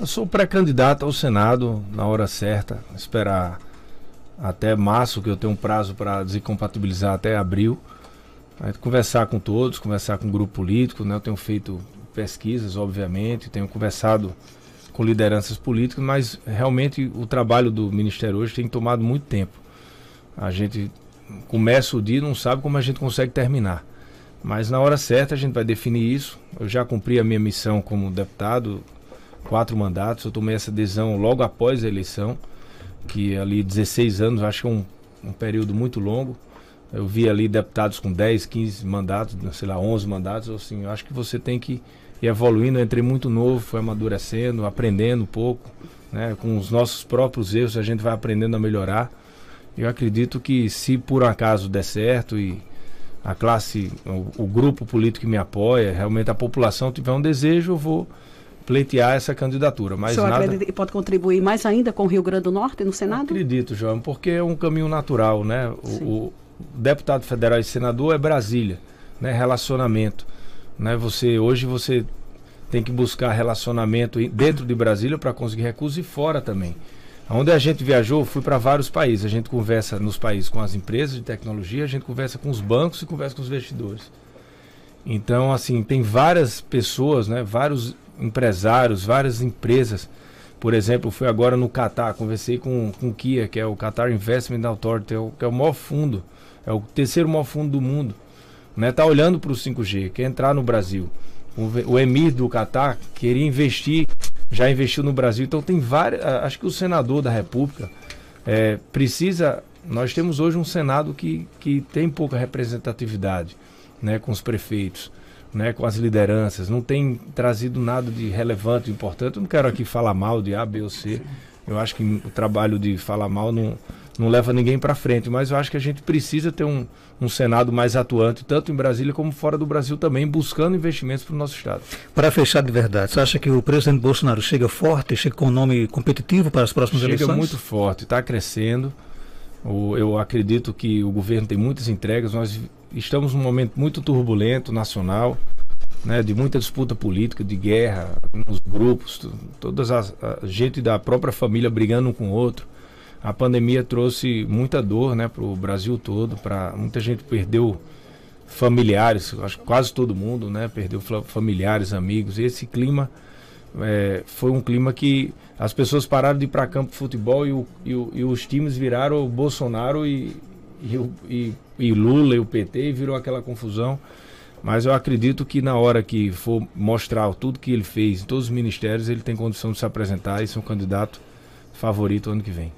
Eu sou pré-candidato ao Senado na hora certa, esperar até março, que eu tenho um prazo para descompatibilizar até abril. Aí, conversar com todos, conversar com o grupo político, né? Eu tenho feito pesquisas, obviamente, tenho conversado com lideranças políticas, mas realmente o trabalho do Ministério hoje tem tomado muito tempo. A gente começa o dia e não sabe como a gente consegue terminar. Mas na hora certa a gente vai definir isso. Eu já cumpri a minha missão como deputado, quatro mandatos. Eu tomei essa decisão logo após a eleição, que ali 16 anos, acho que é um, um período muito longo. Eu vi ali deputados com 10, 15 mandatos, né, sei lá, 11 mandatos. Assim, eu acho que você tem que ir evoluindo. Eu entrei muito novo, foi amadurecendo, aprendendo um pouco. Né? Com os nossos próprios erros, a gente vai aprendendo a melhorar. Eu acredito que se por acaso der certo e a classe, o, o grupo político que me apoia, realmente a população tiver um desejo, eu vou pleitear essa candidatura. Mas o nada... acredita que pode contribuir mais ainda com o Rio Grande do Norte no Senado? acredito, João, porque é um caminho natural, né? O, o, deputado federal e senador é Brasília, né? Relacionamento, né? Você hoje você tem que buscar relacionamento dentro de Brasília para conseguir recursos e fora também. Onde a gente viajou, fui para vários países. A gente conversa nos países com as empresas de tecnologia, a gente conversa com os bancos e conversa com os investidores. Então, assim, tem várias pessoas, né, vários empresários, várias empresas. Por exemplo, fui agora no Qatar, conversei com, com o KIA, que é o Qatar Investment Authority, é que é o maior fundo, é o terceiro maior fundo do mundo. Né? Tá olhando para o 5G, quer entrar no Brasil. O, o Emir do Qatar queria investir, já investiu no Brasil. Então tem várias. Acho que o senador da República é, precisa. Nós temos hoje um Senado que, que tem pouca representatividade né, com os prefeitos né, com as lideranças, não tem trazido nada de relevante, importante. Eu não quero aqui falar mal de A, B ou C. Eu acho que o trabalho de falar mal não, não leva ninguém para frente, mas eu acho que a gente precisa ter um, um Senado mais atuante, tanto em Brasília como fora do Brasil também, buscando investimentos para o nosso Estado. Para fechar de verdade, você acha que o presidente Bolsonaro chega forte, chega com um nome competitivo para as próximas chega eleições? Chega muito forte, está crescendo. O, eu acredito que o governo tem muitas entregas. Nós estamos num momento muito turbulento nacional, né, de muita disputa política, de guerra nos grupos, todas as a gente da própria família brigando um com o outro. A pandemia trouxe muita dor, né, para o Brasil todo, para muita gente perdeu familiares, acho que quase todo mundo, né, perdeu familiares, amigos. E esse clima é, foi um clima que as pessoas pararam de ir para campo de futebol e, o, e, o, e os times viraram o Bolsonaro e e, o, e, e Lula e o PT e virou aquela confusão. Mas eu acredito que na hora que for mostrar tudo que ele fez em todos os ministérios, ele tem condição de se apresentar e ser um candidato favorito ano que vem.